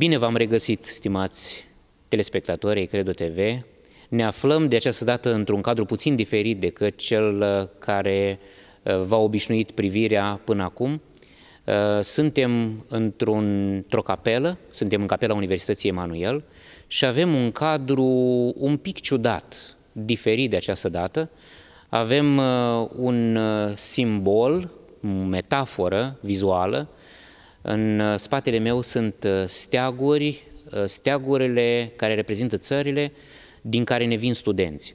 Bine v-am regăsit, stimați telespectatorii Credo TV. Ne aflăm de această dată într-un cadru puțin diferit decât cel uh, care uh, v-a obișnuit privirea până acum. Uh, suntem într-un, într-o capelă, suntem în capela Universității Emanuel și avem un cadru un pic ciudat, diferit de această dată. Avem un simbol, metaforă vizuală, în uh, spatele meu sunt uh, steaguri, uh, steagurile care reprezintă țările din care ne vin studenți.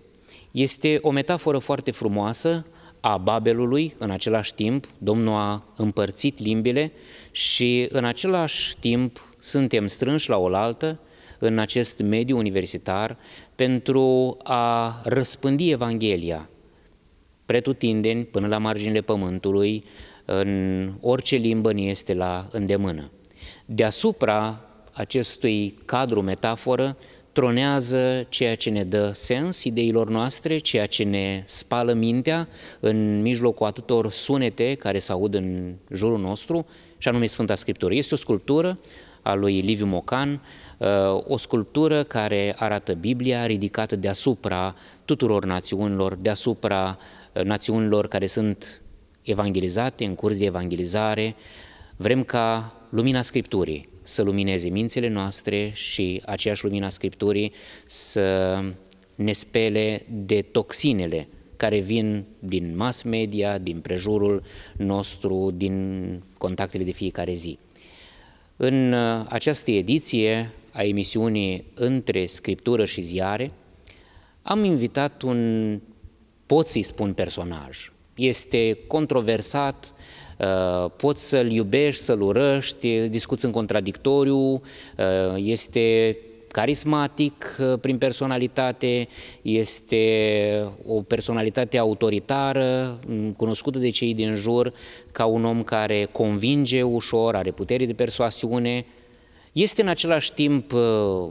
Este o metaforă foarte frumoasă a Babelului, în același timp, Domnul a împărțit limbile și în același timp suntem strânși la oaltă în acest mediu universitar pentru a răspândi Evanghelia pretutindeni până la marginile pământului, în orice limbă ni este la îndemână. Deasupra acestui cadru metaforă tronează ceea ce ne dă sens ideilor noastre, ceea ce ne spală mintea în mijlocul atâtor sunete care se aud în jurul nostru, și anume Sfânta Scriptură. Este o sculptură a lui Liviu Mocan, uh, o sculptură care arată Biblia ridicată deasupra tuturor națiunilor, deasupra uh, națiunilor care sunt evangelizate, în curs de evangelizare. Vrem ca lumina Scripturii să lumineze mințile noastre și aceeași lumina Scripturii să ne spele de toxinele care vin din mass media, din prejurul nostru, din contactele de fiecare zi. În uh, această ediție a emisiunii Între Scriptură și Ziare, am invitat un, pot să-i spun personaj, este controversat, uh, poți să-l iubești, să-l urăști, discuți în contradictoriu, uh, este carismatic uh, prin personalitate, este o personalitate autoritară, mm, cunoscută de cei din jur ca un om care convinge ușor, are putere de persoasiune, este în același timp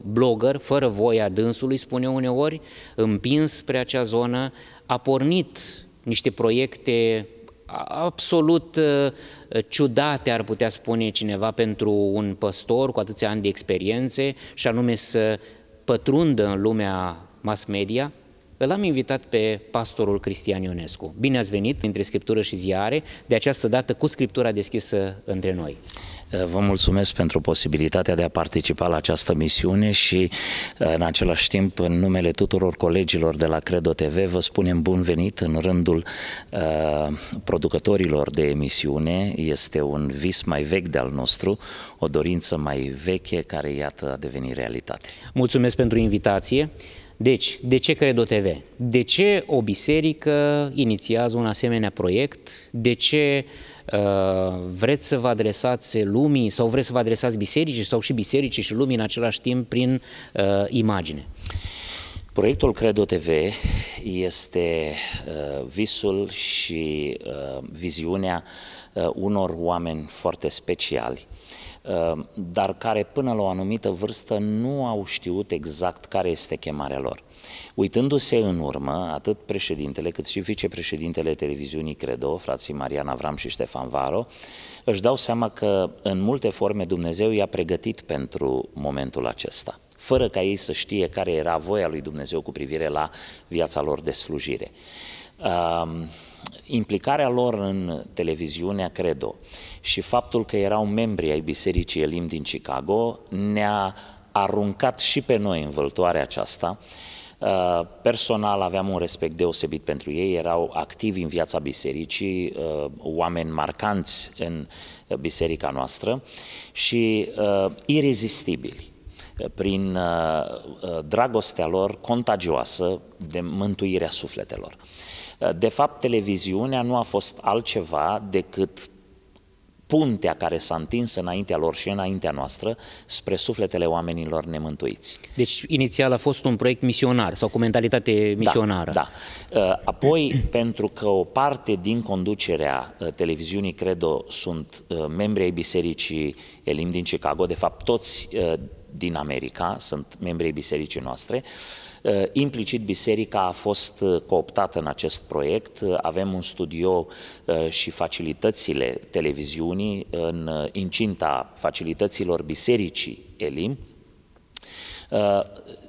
blogger, fără voia dânsului, spune uneori, împins spre acea zonă, a pornit niște proiecte absolut uh, ciudate, ar putea spune cineva, pentru un păstor cu atâția ani de experiențe, și anume să pătrundă în lumea mass media, îl am invitat pe pastorul Cristian Ionescu. Bine ați venit între Scriptură și Ziare, de această dată cu Scriptura deschisă între noi. Vă mulțumesc pentru posibilitatea de a participa la această misiune și în același timp, în numele tuturor colegilor de la Credo TV, vă spunem bun venit în rândul uh, producătorilor de emisiune. Este un vis mai vechi de-al nostru, o dorință mai veche care, iată, a devenit realitate. Mulțumesc pentru invitație. Deci, de ce Credo TV? De ce o biserică inițiază un asemenea proiect? De ce uh, vreți să vă adresați lumii sau vreți să vă adresați bisericii sau și bisericii și lumii în același timp prin uh, imagine? Proiectul Credo TV este uh, visul și uh, viziunea uh, unor oameni foarte speciali uh, Ehm, dar care până la o anumită vârstă nu au știut exact care este chemarea lor. Uitându-se în urmă, atât președintele cât și vicepreședintele televiziunii Credo, frații Marian Avram și Ștefan Varo, își dau seama că în multe forme Dumnezeu i-a pregătit pentru momentul acesta fără ca ei să știe care era voia lui Dumnezeu cu privire la viața lor de slujire. Uh, implicarea lor în televiziunea Credo și faptul că erau membri ai Bisericii Elim din Chicago ne-a aruncat și pe noi în vâltoarea aceasta. Uh, personal aveam un respect deosebit pentru ei, erau activi în viața bisericii, uh, oameni marcanți în uh, biserica noastră și irezistibili prin dragostea lor contagioasă de mântuirea sufletelor. Eh, de fapt, televiziunea nu a fost altceva decât puntea care s-a întins înaintea lor și înaintea noastră spre sufletele oamenilor nemântuiți. Deci, inițial a fost un proiect misionar sau cu mentalitate misionară. Da, da. Eh, apoi, pentru că o parte din conducerea eh, televiziunii Credo sunt membri ai Bisericii Elim din Chicago, de fapt toți din America sunt membri ai bisericii noastre, uh, Uh, implicit biserica a fost uh, cooptată în acest proiect. Uh, avem un studio și facilitățile televiziunii în incinta facilităților bisericii Elim,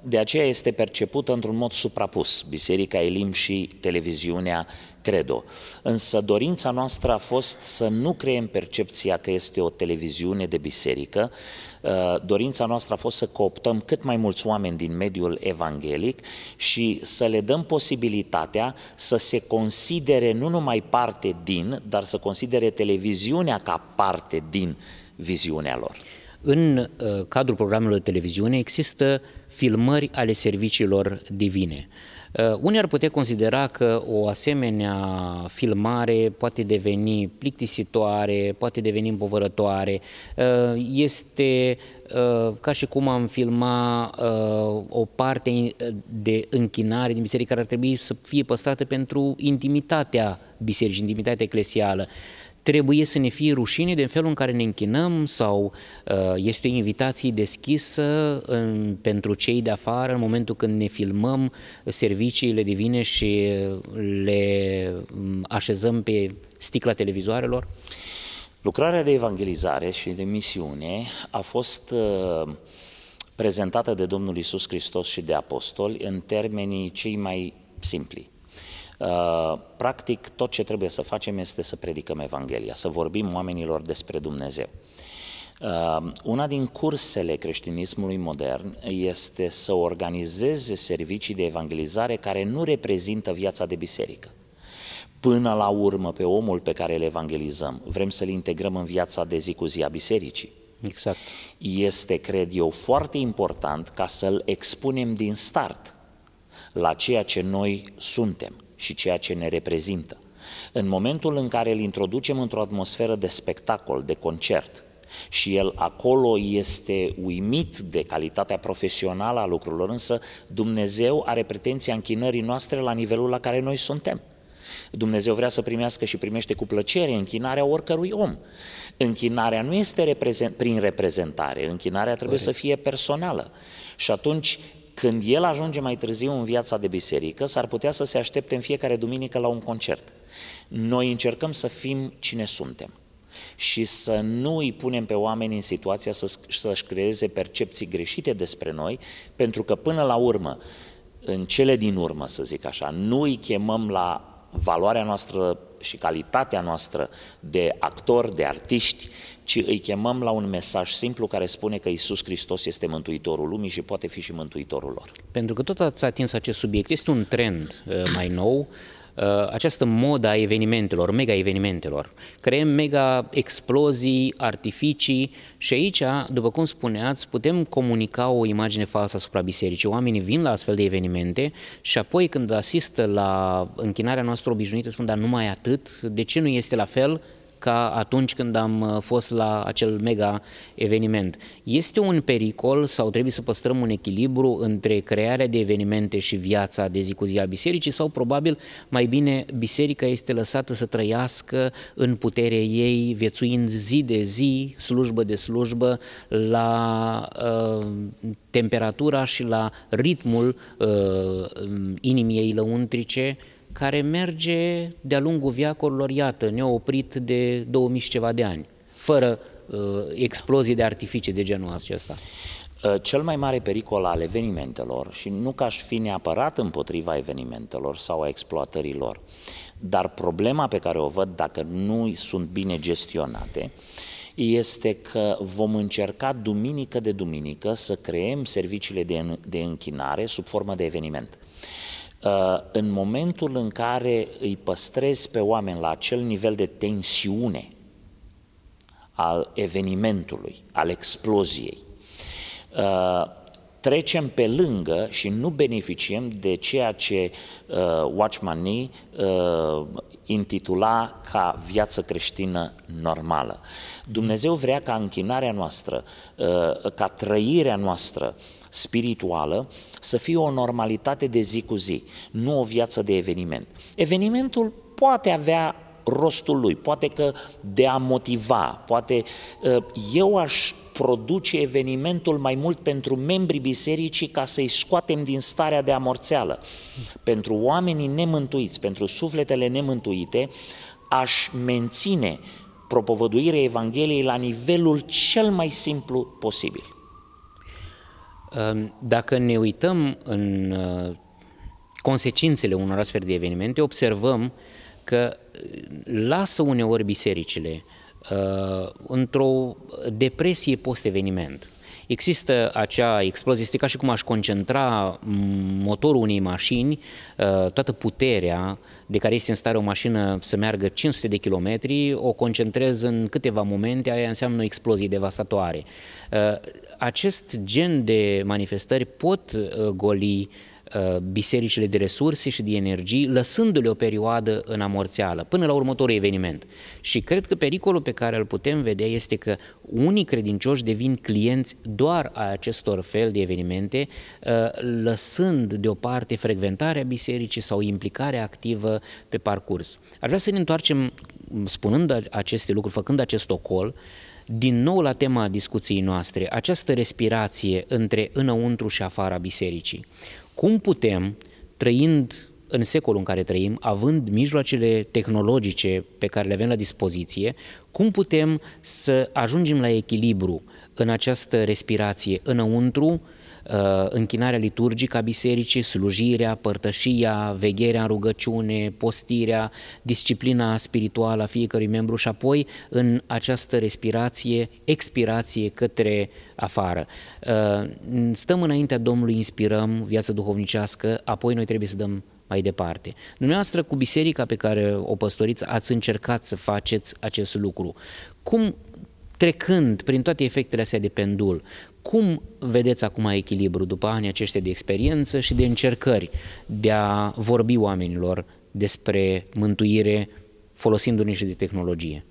de aceea este percepută într-un mod suprapus biserica Elim și televiziunea credo. Însă dorința noastră a fost să nu creem percepția că este o televiziune de biserică, uh, dorința noastră a fost să cooptăm cât mai mulți oameni din mediul evanghelic și să le dăm posibilitatea să se considere nu numai parte din, dar să considere televiziunea ca parte din viziunea lor. În uh, cadrul programelor de televiziune există filmări ale serviciilor divine. Uh, unii ar putea considera că o asemenea filmare poate deveni plictisitoare, poate deveni împovărătoare, uh, este uh, ca și cum am filma o parte de închinare din biserică care ar trebui să fie păstrată pentru intimitatea bisericii, intimitatea eclesială trebuie să ne fie rușine de felul în care ne închinăm sau uh, este o invitație deschisă pentru cei de afară în momentul când ne filmăm serviciile divine și le mm, așezăm pe sticla televizoarelor? Lucrarea de evangelizare și de misiune a fost uh, prezentată de Domnul Isus Hristos și de apostoli în termenii cei mai simpli. Uh, practic, tot ce trebuie să facem este să predicăm Evanghelia, să vorbim oamenilor despre Dumnezeu. Uh, una din cursele creștinismului modern este să organizeze servicii de evangelizare care nu reprezintă viața de biserică. Până la urmă, pe omul pe care îl evangelizăm, vrem să-l integrăm în viața de zi cu zi a bisericii. Exact. Este, cred eu, foarte important ca să-l expunem din start la ceea ce noi suntem și ceea ce ne reprezintă. În momentul în care îl introducem într-o atmosferă de spectacol, de concert, și el acolo este uimit de calitatea profesională a lucrurilor, însă Dumnezeu are pretenția închinării noastre la nivelul la care noi suntem. Dumnezeu vrea să primească și primește cu plăcere închinarea oricărui om. Închinarea nu este reprezent, prin reprezentare, închinarea trebuie Corect. să fie personală. Și atunci când el ajunge mai târziu în viața de biserică, s-ar putea să se aștepte în fiecare duminică la un concert. Noi încercăm să fim cine suntem și să nu îi punem pe oameni în situația să, să-și creeze percepții greșite despre noi, pentru că până la urmă, în cele din urmă, să zic așa, nu îi chemăm la valoarea noastră și calitatea noastră de actor, de artiști, ci îi chemăm la un mesaj simplu care spune că Isus Hristos este Mântuitorul lumii și poate fi și Mântuitorul lor. Pentru că tot ați atins acest subiect, este un trend uh, mai nou Uh, această modă a evenimentelor, mega-evenimentelor. Creăm mega-explozii, artificii și aici, după cum spuneați, putem comunica o imagine falsă asupra bisericii. Oamenii vin la astfel de evenimente și apoi când asistă la închinarea noastră obișnuită spun, dar numai atât, de ce nu este la fel? ca atunci când am uh, fost la acel mega eveniment. Este un pericol sau trebuie să păstrăm un echilibru între crearea de evenimente și viața de zi cu zi a bisericii sau probabil mai bine biserica este lăsată să trăiască în puterea ei, viețuind zi de zi, slujbă de slujbă, la uh, temperatura și la ritmul uh, inimii ei lăuntrice, uh, care merge de-a lungul viacurilor, iată, oprit de 2000 și ceva de ani, fără uh, explozii de artificii de genul acesta. Uh, cel mai mare pericol al evenimentelor, și nu că aș fi neapărat împotriva evenimentelor sau a exploatărilor, dar problema pe care o văd dacă nu sunt bine gestionate, este că vom încerca duminică de duminică să creăm serviciile de, de închinare sub formă de eveniment. Uh, în momentul în care îi păstrezi pe oameni la acel nivel de tensiune al evenimentului, al exploziei, uh, trecem pe lângă și nu beneficiem de ceea ce uh, Watchman Nee intitula ca viață creștină normală. Dumnezeu vrea ca închinarea noastră, uh, ca trăirea noastră spirituală să fie o normalitate de zi cu zi, nu o viață de eveniment. Evenimentul poate avea rostul lui, poate că de a motiva, poate uh, eu aș produce evenimentul mai mult pentru membrii bisericii ca să-i scoatem din starea de amorțeală. Pentru oamenii nemântuiți, pentru sufletele nemântuite, aș menține propovăduirea Evangheliei la nivelul cel mai simplu posibil. Dacă ne uităm în uh, consecințele unor astfel de evenimente, observăm că uh, lasă uneori bisericile uh, Uh, într-o depresie post-eveniment. Există acea explozie, este ca și cum aș concentra motorul unei mașini, uh, toată puterea de care este în stare o mașină să meargă 500 de kilometri, o concentrez în câteva momente, aia înseamnă o explozie devastatoare. Uh, acest gen de manifestări pot goli Uh, bisericile de resurse și de energii, lăsându-le o perioadă în amorțeală, până la următorul eveniment. Și cred că pericolul pe care îl putem vedea este că unii credincioși devin clienți doar a acestor fel de evenimente, uh, lăsând deoparte frecventarea bisericii sau implicarea activă pe parcurs. Ar vrea să ne întoarcem mm, spunând aceste lucruri, făcând acest ocol, din nou la tema discuției noastre, această respirație între înăuntru și afara bisericii. Cum putem, trăind în secolul în care trăim, având mijloacele tehnologice pe care le avem la dispoziție, cum putem să ajungem la echilibru în această respirație înăuntru, Uh, închinarea liturgică a bisericii, slujirea, părtășia, vegherea în rugăciune, postirea, disciplina spirituală a fiecărui membru și apoi în această respirație, expirație către afară. Uh, stăm înaintea Domnului, inspirăm viața duhovnicească, apoi noi trebuie să dăm mai departe. Dumneavoastră, cu biserica pe care o păstoriți, ați încercat să faceți acest lucru. Cum, trecând prin toate efectele astea de pendul, cum vedeți acum echilibru după anii aceștia de experiență și de încercări de a vorbi oamenilor despre mântuire folosindu-ne și de tehnologie?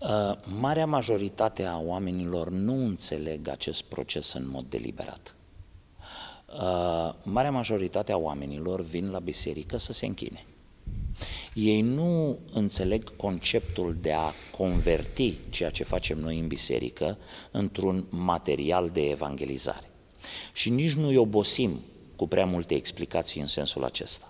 Uh, marea majoritate a oamenilor nu înțeleg acest proces în mod deliberat. Uh, marea majoritate a oamenilor vin la biserică să se închine. Ei nu înțeleg conceptul de a converti ceea ce facem noi în biserică într-un material de evangelizare. Și nici nu-i obosim cu prea multe explicații în sensul acesta.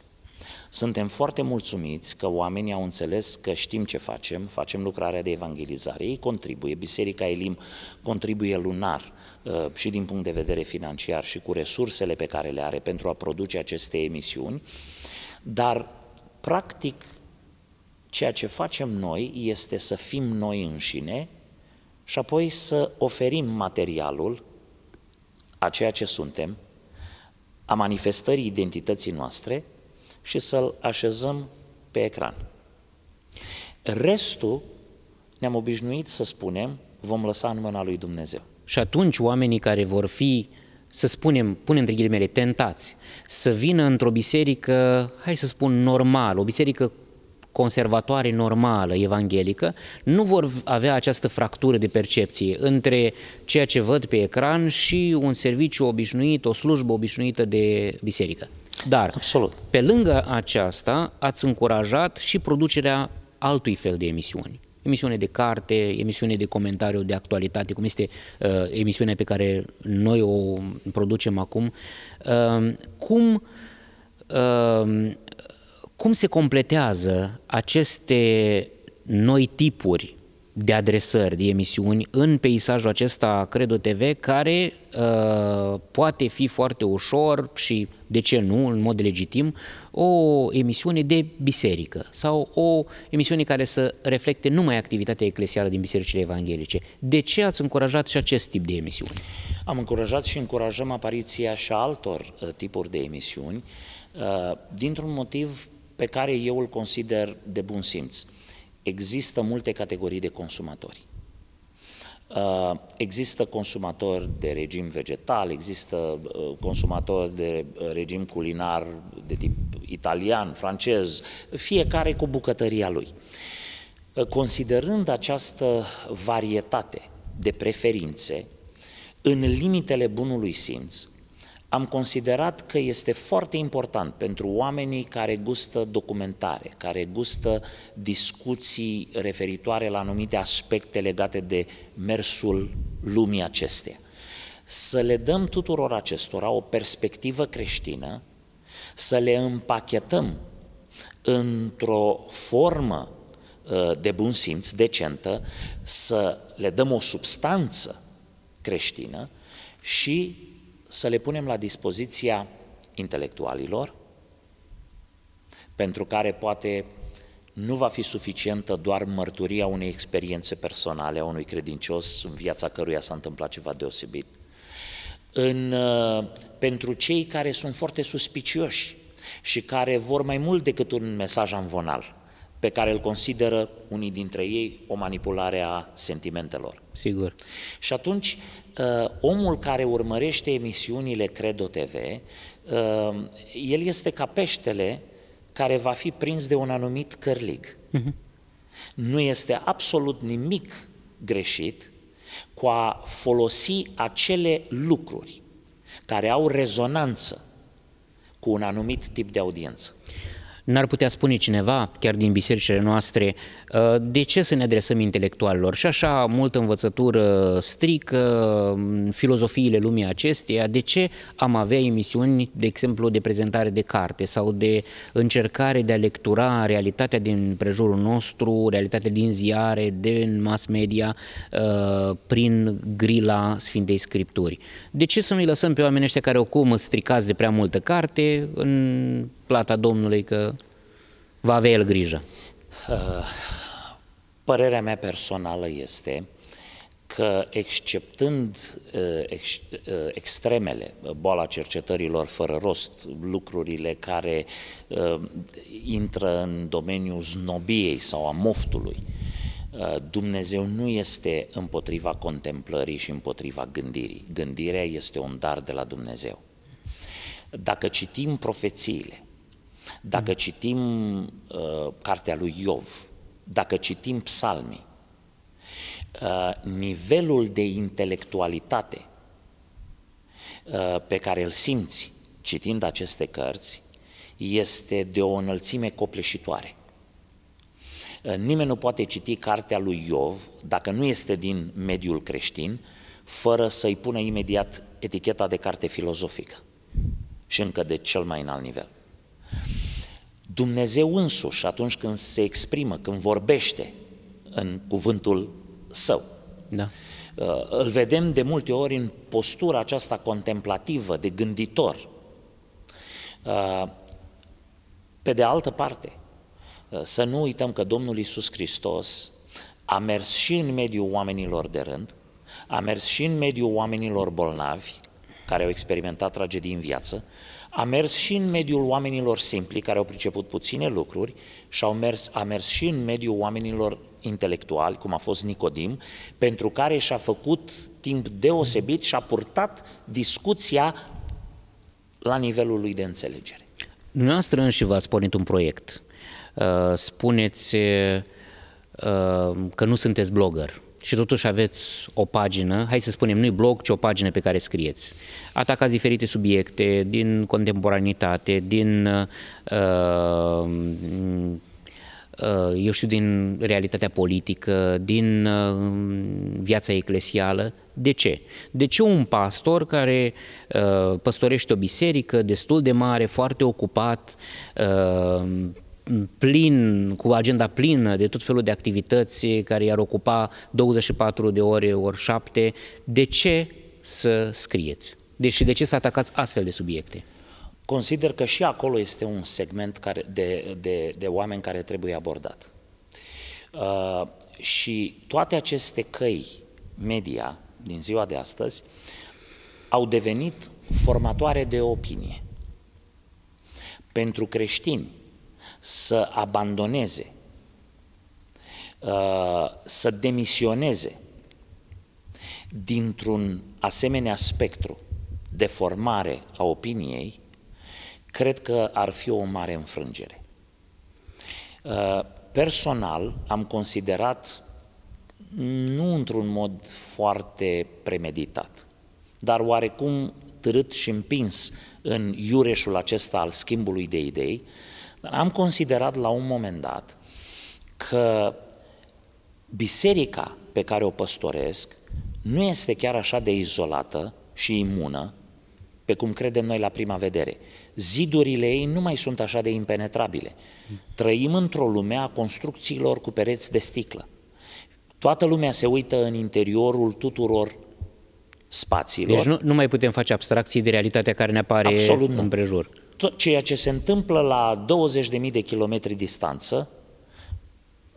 Suntem foarte mulțumiți că oamenii au înțeles că știm ce facem, facem lucrarea de evangelizare, ei contribuie, Biserica Elim contribuie lunar uh, și din punct de vedere financiar și cu resursele pe care le are pentru a produce aceste emisiuni, dar Practic, ceea ce facem noi este să fim noi înșine și apoi să oferim materialul a ceea ce suntem, a manifestării identității noastre și să-l așezăm pe ecran. Restul ne-am obișnuit să spunem vom lăsa în mâna lui Dumnezeu. Și atunci oamenii care vor fi uh, să spunem, pune între ghilimele, tentați să vină într-o biserică, hai să spun normală, o biserică conservatoare normală, evanghelică, nu vor avea această fractură de percepție între ceea ce văd pe ecran și un serviciu obișnuit, o slujbă obișnuită de biserică. Dar, Absolut. pe lângă aceasta, ați încurajat și producerea altui fel de emisiuni emisiune de carte, emisiune de comentariu de actualitate, cum este uh, emisiunea pe care noi o producem acum, uh, cum, uh, cum se completează aceste noi tipuri de adresări, de emisiuni în peisajul acesta Credo TV, care uh, poate fi foarte ușor și, de ce nu, în mod legitim, o emisiune de biserică sau o emisiune care să reflecte numai activitatea eclesială din bisericile evanghelice. De ce ați încurajat și acest tip de emisiuni? Am încurajat și încurajăm apariția și altor uh, tipuri de emisiuni, uh, dintr-un motiv pe care eu îl consider de bun simț. Uh, Există multe categorii de consumatori. Uh, există consumatori de regim vegetal, există uh, consumatori de uh, regim culinar de tip italian, francez, fiecare cu bucătăria lui. Uh, considerând această varietate de preferințe, în limitele bunului simț, am considerat că este foarte important pentru oamenii care gustă documentare, care gustă discuții referitoare la anumite aspecte legate de mersul lumii acesteia. Să le dăm tuturor acestora o perspectivă creștină, să le împachetăm într-o formă ă, de bun simț, decentă, să le dăm o substanță creștină și să le punem la dispoziția intelectualilor, pentru care poate nu va fi suficientă doar mărturia unei experiențe personale a unui credincios în viața căruia s-a întâmplat ceva deosebit. În, uh, pentru cei care sunt foarte suspicioși și care vor mai mult decât un mesaj anvonal, pe care îl consideră unii dintre ei o manipulare a sentimentelor. Sigur. Și atunci Uh, omul care urmărește emisiunile Credo TV, uh, el este ca peștele care va fi prins de un anumit cărlig. Uh-huh. Mhm. Nu este absolut nimic greșit cu a folosi acele lucruri care au rezonanță cu un anumit tip de audiență. N-ar putea spune cineva, chiar din bisericile noastre, uh, de ce să ne adresăm intelectualilor? Și așa, multă învățătură strică, mm, filozofiile lumii acesteia, de ce am avea emisiuni, de exemplu, de prezentare de carte sau de încercare de a lectura realitatea din prejurul nostru, realitatea din ziare, din mass media, uh, prin grila Sfintei Scripturi? De ce să nu-i lăsăm pe oamenii ăștia care ocupă stricați de prea multă carte în plata Domnului că va avea el grijă? Uh, părerea mea personală este că exceptând uh, ex, uh, extremele, boala cercetărilor fără rost, lucrurile care uh, intră în domeniul znobiei sau a moftului, uh, Dumnezeu nu este împotriva contemplării și împotriva gândirii. Gândirea este un dar de la Dumnezeu. Dacă citim profețiile, dacă citim uh, cartea lui Iov, dacă citim psalmii, uh, nivelul de intelectualitate uh, pe care îl simți citind aceste cărți este de o înălțime copleșitoare. Uh, nimeni nu poate citi cartea lui Iov, dacă nu este din mediul creștin, fără să-i pună imediat eticheta de carte filozofică și încă de cel mai înalt nivel. Dumnezeu însuși atunci când se exprimă, când vorbește în cuvântul său. Da. Uh, îl vedem de multe ori în postura aceasta contemplativă, de gânditor. Uh, pe de altă parte, uh, să nu uităm că Domnul Isus Hristos a mers și în mediul oamenilor de rând, a mers și în mediul oamenilor bolnavi, care au experimentat tragedii în viață, a mers și în mediul oamenilor simpli, care au priceput puține lucruri, și au mers, a mers și în mediul oamenilor intelectuali, cum a fost Nicodim, pentru care și-a făcut timp deosebit și a purtat discuția la nivelul lui de înțelegere. Dumneavoastră înși v-ați pornit un proiect. Uh, spuneți uh, că nu sunteți blogger și totuși aveți o pagină, hai să spunem, nu-i blog, ci o pagină pe care scrieți. Atacați diferite subiecte din contemporanitate, din, uh, uh, eu știu, din realitatea politică, din uh, viața eclesială. De ce? De ce un pastor care uh, păstorește o biserică destul de mare, foarte ocupat, uh, plin, cu agenda plină de tot felul de activități care i-ar ocupa 24 de ore ori 7, de ce să scrieți? Deci de ce să atacați astfel de subiecte? Consider că și acolo este un segment care, de, de, de oameni care trebuie abordat. Uh, și toate aceste căi media din ziua de astăzi au devenit formatoare de opinie. Pentru creștini, să abandoneze, uh, să demisioneze dintr-un asemenea spectru de formare a opiniei, cred că ar fi o mare înfrângere. Uh, personal, am considerat, nu într-un mod foarte premeditat, dar oarecum târât și împins în iureșul acesta al schimbului de idei, dar am considerat la un moment dat că biserica pe care o păstoresc nu este chiar așa de izolată și imună pe cum credem noi la prima vedere. Zidurile ei nu mai sunt așa de impenetrabile. Trăim într-o lume a construcțiilor cu pereți de sticlă. Toată lumea se uită în interiorul tuturor spațiilor. Deci nu, nu mai putem face abstracții de realitatea care ne apare Absolut în nu. împrejur tot ceea ce se întâmplă la 20.000 de kilometri distanță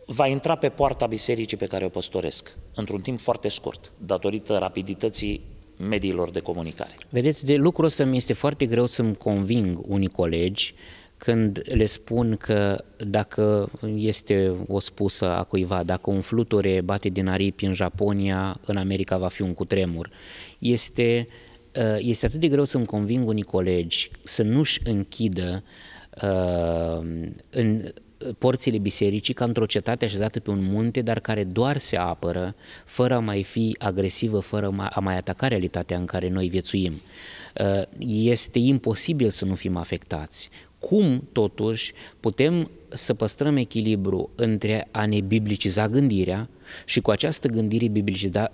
va intra pe poarta bisericii pe care o păstoresc, într-un timp foarte scurt, datorită rapidității mediilor de comunicare. Vedeți, de lucrul ăsta mi este foarte greu să-mi conving unii colegi când le spun că dacă este o spusă a cuiva, dacă un fluture bate din aripi în Japonia, în America va fi un cutremur. Este uh, Uh, este atât de greu să-mi conving unii colegi să nu-și închidă uh, în porțile bisericii ca într-o cetate așezată pe un munte, dar care doar se apără fără a mai fi agresivă, fără a mai ataca realitatea în care noi viețuim. Uh, este imposibil să nu fim afectați. Cum, totuși, putem să păstrăm echilibru între a ne bibliciza gândirea și cu această gândire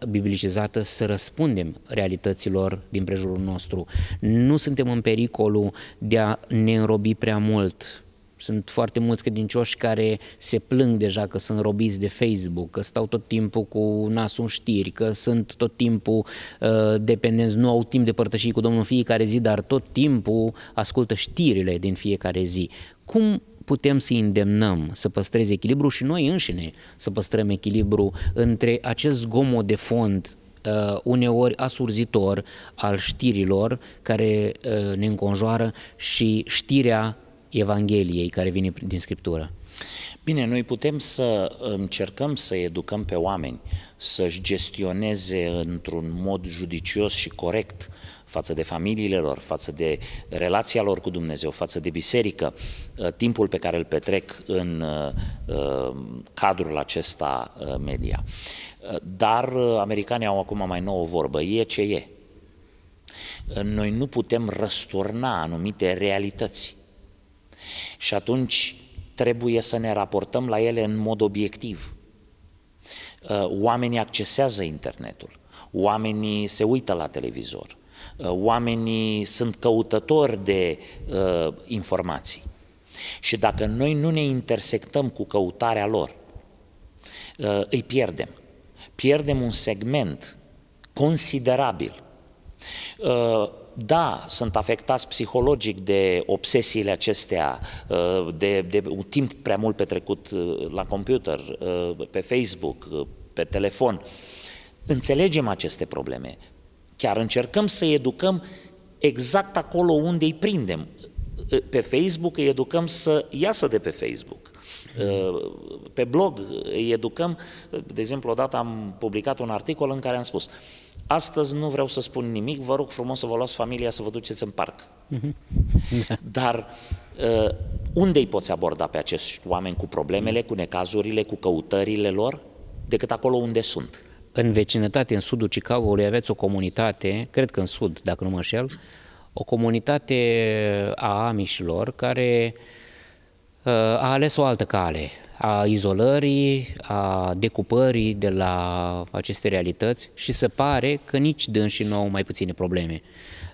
biblicizată să răspundem realităților din prejurul nostru. Nu suntem în pericolul de a ne înrobi prea mult sunt foarte mulți credincioși care se plâng deja că sunt robiți de Facebook, că stau tot timpul cu nasul în știri, că sunt tot timpul uh, dependenți, nu au timp de părtășii cu Domnul fiecare zi, dar tot timpul ascultă știrile din fiecare zi. Cum putem să îndemnăm să păstreze echilibru și noi înșine să păstrăm echilibru între acest zgomot de fond uh, uneori asurzitor al știrilor care uh, ne înconjoară și știrea Evangheliei care vine din Scriptură. Bine, noi putem să încercăm să educăm pe oameni să-și gestioneze într-un mod judicios și corect față de familiile lor, față de relația lor cu Dumnezeu, față de biserică, uh, timpul pe care îl petrec în uh, uh, cadrul acesta media. Dar americanii au acum mai nouă vorbă, e ce e. Noi nu putem răsturna anumite realități. Și atunci trebuie să ne raportăm la ele în mod obiectiv. Oamenii accesează internetul, oamenii se uită la televizor, Uh, oamenii sunt căutători de uh, informații. Și dacă noi nu ne intersectăm cu căutarea lor, uh, îi pierdem. Pierdem un segment considerabil. Uh, da, sunt afectați psihologic de obsesiile acestea, uh, de, de un timp prea mult petrecut uh, la computer, pe Facebook, pe telefon. Înțelegem aceste probleme, Chiar încercăm să educăm exact acolo unde îi prindem. Pe Facebook îi educăm să iasă de pe Facebook. Hmm. Pe blog îi educăm, de exemplu, odată am publicat un articol în care am spus astăzi nu vreau să spun nimic, vă rog frumos să vă luați familia să vă duceți în parc. Hmm. Dar uh, unde îi poți aborda pe acești oameni cu problemele, cu necazurile, cu căutările lor, decât acolo unde sunt? în vecinătate, în sudul Chicagoului, aveți o comunitate, cred că în sud, dacă nu mă înșel, o comunitate a amișilor care uh, a ales o altă cale a izolării, a decupării de la aceste realități și se pare că nici dânsii nu au mai puține probleme.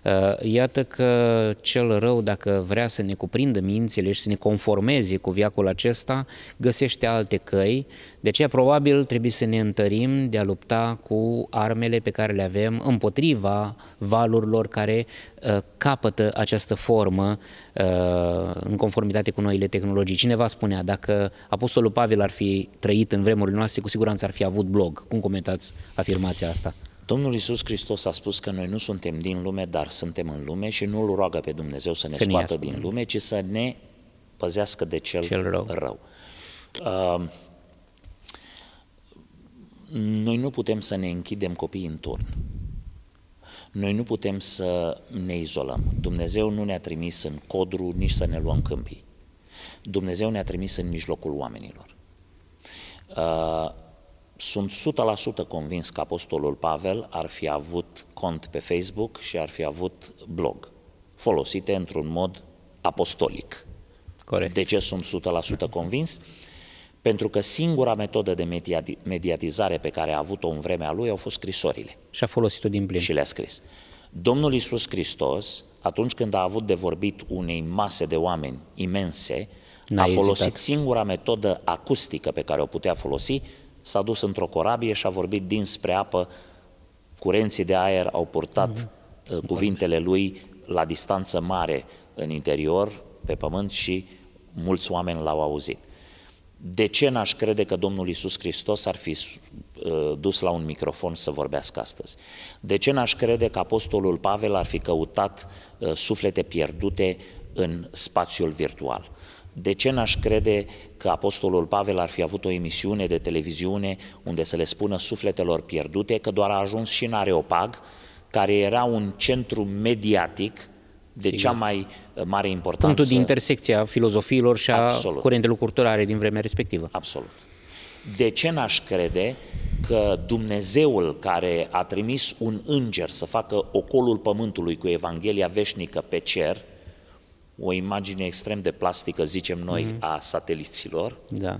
Uh, iată că cel rău, dacă vrea să ne cuprindă mințile și să ne conformeze cu viacul acesta, găsește alte căi. De aceea, probabil, trebuie să ne întărim de a lupta cu armele pe care le avem împotriva valurilor care uh, capătă această formă uh, în conformitate cu noile tehnologii. Cineva spunea, dacă Apostolul Pavel ar fi trăit în vremurile noastre, cu siguranță ar fi avut blog. Cum comentați afirmația asta? Domnul Isus Hristos a spus că noi nu suntem din lume, dar suntem în lume și nu îl roagă pe Dumnezeu să ne să scoată ne din lume, ci să ne păzească de cel, cel rău. rău. Uh, noi nu putem să ne închidem copiii în turn. Noi nu putem să ne izolăm. Dumnezeu nu ne-a trimis în codru nici să ne luăm câmpii. Dumnezeu ne-a trimis în mijlocul oamenilor. Uh, sunt 100% convins că Apostolul Pavel ar fi avut cont pe Facebook și ar fi avut blog, folosite într-un mod apostolic. Corect. De ce sunt 100% convins? Pentru că singura metodă de mediatizare pe care a avut-o în vremea lui au fost scrisorile. Și a folosit-o din plin. Și le-a scris. Domnul Isus Hristos, atunci când a avut de vorbit unei mase de oameni imense, N-a a folosit ezitat. singura metodă acustică pe care o putea folosi, s-a dus într-o corabie și a vorbit dinspre apă, curenții de aer au purtat mm-hmm. cuvintele lui la distanță mare în interior, pe pământ și mulți oameni l-au auzit. De ce n-aș crede că Domnul Isus Hristos ar fi uh, dus la un microfon să vorbească astăzi? De ce n-aș crede că Apostolul Pavel ar fi căutat uh, suflete pierdute în spațiul virtual? De ce n-aș crede că Apostolul Pavel ar fi avut o emisiune de televiziune unde să le spună sufletelor pierdute că doar a ajuns și în Areopag, care era un centru mediatic de Sigur. cea mai uh, mare importanță. Punctul de intersecție a filozofiilor și a Absolut. curentelor culturale din vremea respectivă. Absolut. De ce n-aș crede că Dumnezeul care a trimis un înger să facă ocolul pământului cu Evanghelia veșnică pe cer, o imagine extrem de plastică, zicem noi, mm-hmm. a sateliților. Da.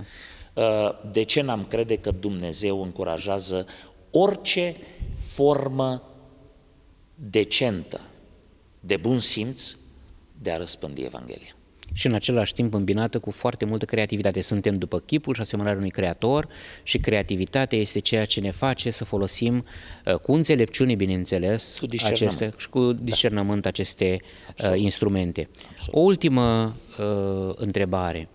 Uh, de ce n-am crede că Dumnezeu încurajează orice formă decentă, de bun simț, de a răspândi Evanghelia? și în același timp îmbinată cu foarte multă creativitate. Suntem după chipul și asemănarea unui creator și creativitatea este ceea ce ne face să folosim uh, cu înțelepciune, bineînțeles, cu aceste, și cu da. discernământ da. aceste uh, Absolut. instrumente. Absolut. O ultimă uh, întrebare.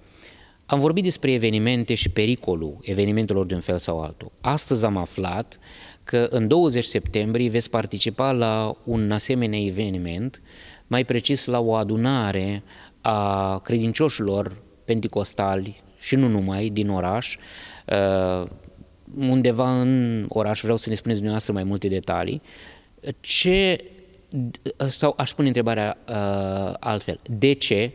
Am vorbit despre evenimente și pericolul evenimentelor de un fel sau altul. Astăzi am aflat că în 20 septembrie veți participa la un asemenea eveniment, mai precis la o adunare a credincioșilor penticostali și nu numai, din oraș. Uh, undeva în oraș, vreau să ne spuneți dumneavoastră mai multe detalii, ce, sau aș pune întrebarea uh, altfel, de ce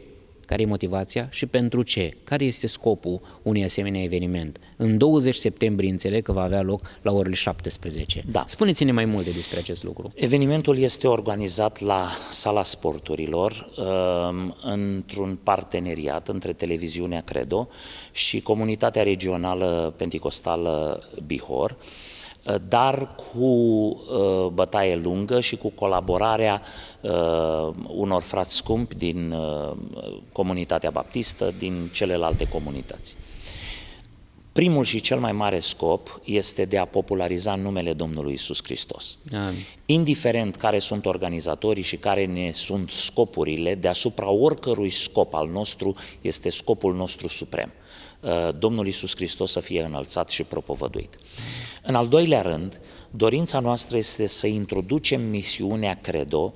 care e motivația și pentru ce, care este scopul unui asemenea eveniment. În 20 septembrie înțeleg că va avea loc la orele 17. Da. Spuneți-ne mai multe despre acest lucru. Evenimentul este organizat la Sala Sporturilor um, într-un parteneriat între televiziunea Credo și comunitatea regională penticostală Bihor. Eh, dar cu eh, bătaie lungă și cu colaborarea eh, unor frați scumpi din comunitatea baptistă, din celelalte comunități. Primul și cel mai mare scop este de a populariza numele Domnului Isus Hristos. Amin. Indiferent care sunt organizatorii și care ne sunt scopurile, deasupra oricărui scop al nostru este scopul nostru suprem. Uh, Domnul Isus Hristos să fie înălțat și propovăduit. În al doilea rând, dorința noastră este să introducem misiunea Credo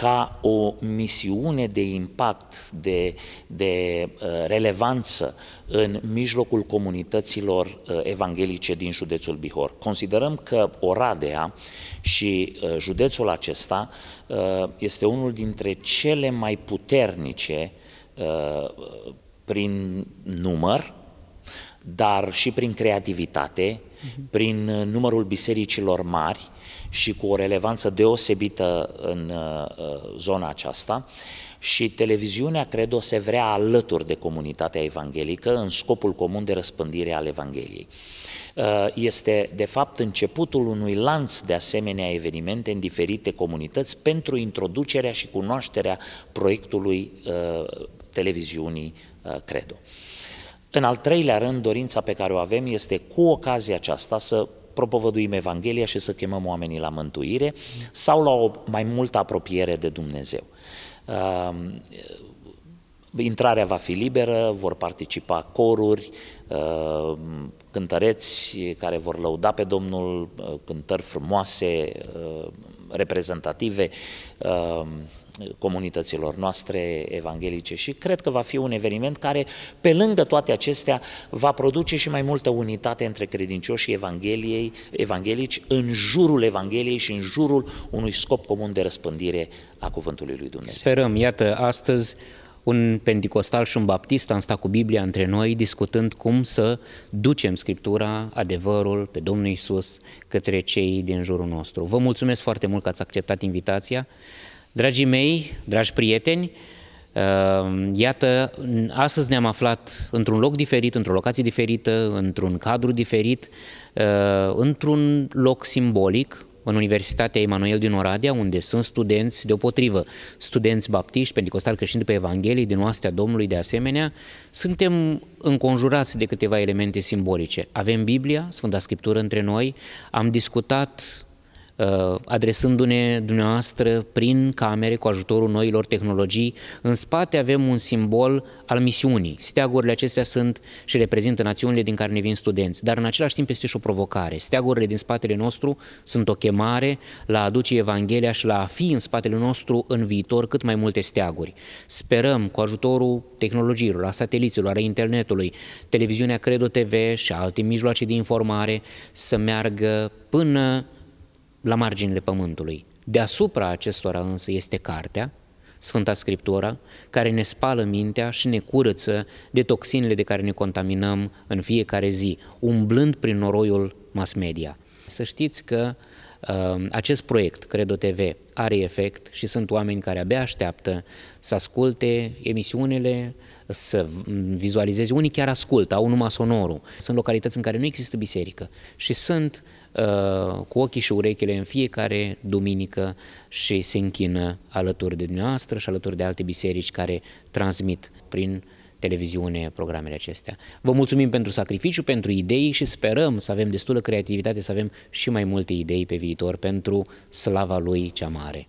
ca o misiune de impact, de, de uh, relevanță în mijlocul comunităților uh, evanghelice din județul Bihor. Considerăm că Oradea și uh, județul acesta este unul dintre cele mai puternice prin număr, dar și prin creativitate, mhm. prin numărul bisericilor mari, și cu o relevanță deosebită în uh, uh, zona aceasta și televiziunea, cred, o se vrea alături de comunitatea evanghelică în scopul comun de răspândire al Evangheliei. Uh, este, de fapt, începutul unui lanț de asemenea evenimente în diferite comunități pentru introducerea și cunoașterea proiectului televiziunii Credo. În al treilea rând, dorința pe care o avem este cu ocazia aceasta să propovăduim Evanghelia și să chemăm oamenii la mântuire sau la o mai multă apropiere de Dumnezeu. Intrarea va fi liberă, vor participa coruri, cântăreți care vor lăuda pe Domnul, cântări frumoase, reprezentative, comunităților noastre evanghelice și cred că va fi un eveniment care, pe lângă toate acestea, va produce și mai multă unitate între credincioșii Evangheliei, evanghelici în jurul Evangheliei și în jurul unui scop comun de răspândire a Cuvântului Lui Dumnezeu. Sperăm, iată, astăzi un pentecostal și un baptist am stat cu Biblia între noi discutând cum să ducem Scriptura, adevărul pe Domnul Isus către cei din jurul nostru. Vă mulțumesc foarte mult că ați acceptat invitația. Dragii mei, dragi prieteni, uh, iată, astăzi ne-am aflat într-un loc diferit, într-o locație diferită, într-un cadru diferit, uh, într-un loc simbolic, în Universitatea Emanuel din Oradea, unde sunt studenți deopotrivă, studenți baptiști, pentecostali creștini pe Evanghelie, din oastea Domnului de asemenea, suntem înconjurați de câteva elemente simbolice. Avem Biblia, Sfânta Scriptură între noi, am discutat Uh, adresându-ne dumneavoastră prin camere cu ajutorul noilor tehnologii. În spate avem un simbol al misiunii. Steagurile acestea sunt și reprezintă națiunile din care ne vin studenți, dar în același timp este și o provocare. Steagurile din spatele nostru sunt o chemare la a aduce Evanghelia și la a fi în spatele nostru în viitor cât mai multe steaguri. Sperăm cu ajutorul tehnologiilor, a sateliților, a internetului, televiziunea Credo TV și alte mijloace de informare să meargă până la marginile pământului. Deasupra acestora însă este cartea, Sfânta Scriptură, care ne spală mintea și ne curăță de toxinele de care ne contaminăm în fiecare zi, umblând prin noroiul mass media. Să știți că uh, acest proiect, Credo TV, are efect și sunt oameni care abia așteaptă să asculte emisiunile, să vizualizeze. Unii chiar ascultă, au numai sonorul. Sunt localități în care nu există biserică și sunt Uh, cu ochii și urechile în fiecare duminică și se închină alături de dumneavoastră și alături de alte biserici care transmit prin televiziune programele acestea. Vă mulțumim pentru sacrificiu, pentru idei și sperăm să avem destulă creativitate, să avem și mai multe idei pe viitor pentru slava Lui cea mare.